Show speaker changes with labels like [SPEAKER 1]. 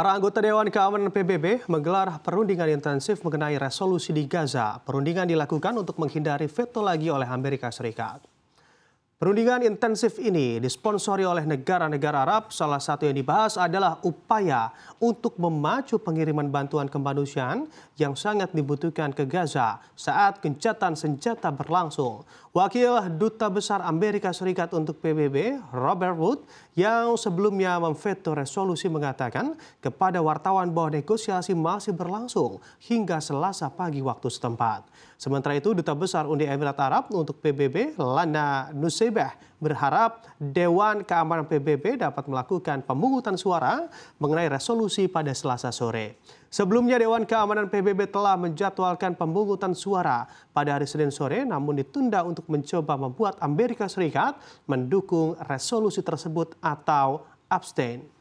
[SPEAKER 1] Para anggota Dewan Keamanan PBB menggelar perundingan intensif mengenai resolusi di Gaza. Perundingan dilakukan untuk menghindari veto lagi oleh Amerika Serikat. Perundingan intensif ini disponsori oleh negara-negara Arab. Salah satu yang dibahas adalah upaya untuk memacu pengiriman bantuan kemanusiaan yang sangat dibutuhkan ke Gaza saat gencatan senjata berlangsung. Wakil Duta Besar Amerika Serikat untuk PBB, Robert Wood, yang sebelumnya memveto resolusi mengatakan kepada wartawan bahwa negosiasi masih berlangsung hingga Selasa pagi waktu setempat. Sementara itu, Duta Besar Uni Emirat Arab untuk PBB, Lana Nusim, berharap Dewan Keamanan PBB dapat melakukan pemungutan suara mengenai resolusi pada Selasa sore. Sebelumnya Dewan Keamanan PBB telah menjadwalkan pemungutan suara pada hari Senin sore namun ditunda untuk mencoba membuat Amerika Serikat mendukung resolusi tersebut atau abstain.